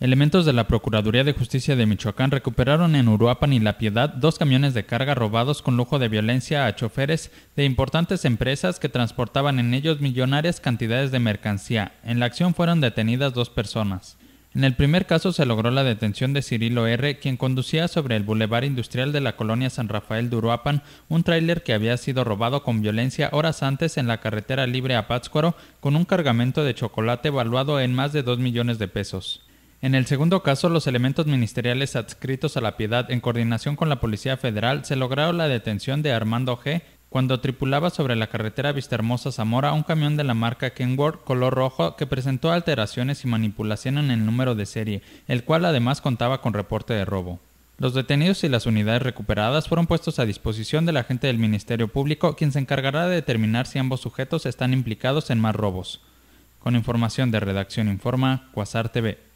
Elementos de la Procuraduría de Justicia de Michoacán recuperaron en Uruapan y La Piedad dos camiones de carga robados con lujo de violencia a choferes de importantes empresas que transportaban en ellos millonarias cantidades de mercancía. En la acción fueron detenidas dos personas. En el primer caso se logró la detención de Cirilo R., quien conducía sobre el bulevar industrial de la colonia San Rafael de Uruapan un tráiler que había sido robado con violencia horas antes en la carretera libre a Pátzcuaro con un cargamento de chocolate valuado en más de 2 millones de pesos. En el segundo caso, los elementos ministeriales adscritos a la piedad en coordinación con la Policía Federal se lograron la detención de Armando G. cuando tripulaba sobre la carretera Vistahermosa Zamora un camión de la marca Kenworth color rojo que presentó alteraciones y manipulación en el número de serie, el cual además contaba con reporte de robo. Los detenidos y las unidades recuperadas fueron puestos a disposición del agente del Ministerio Público, quien se encargará de determinar si ambos sujetos están implicados en más robos. Con información de Redacción Informa, Quasar TV.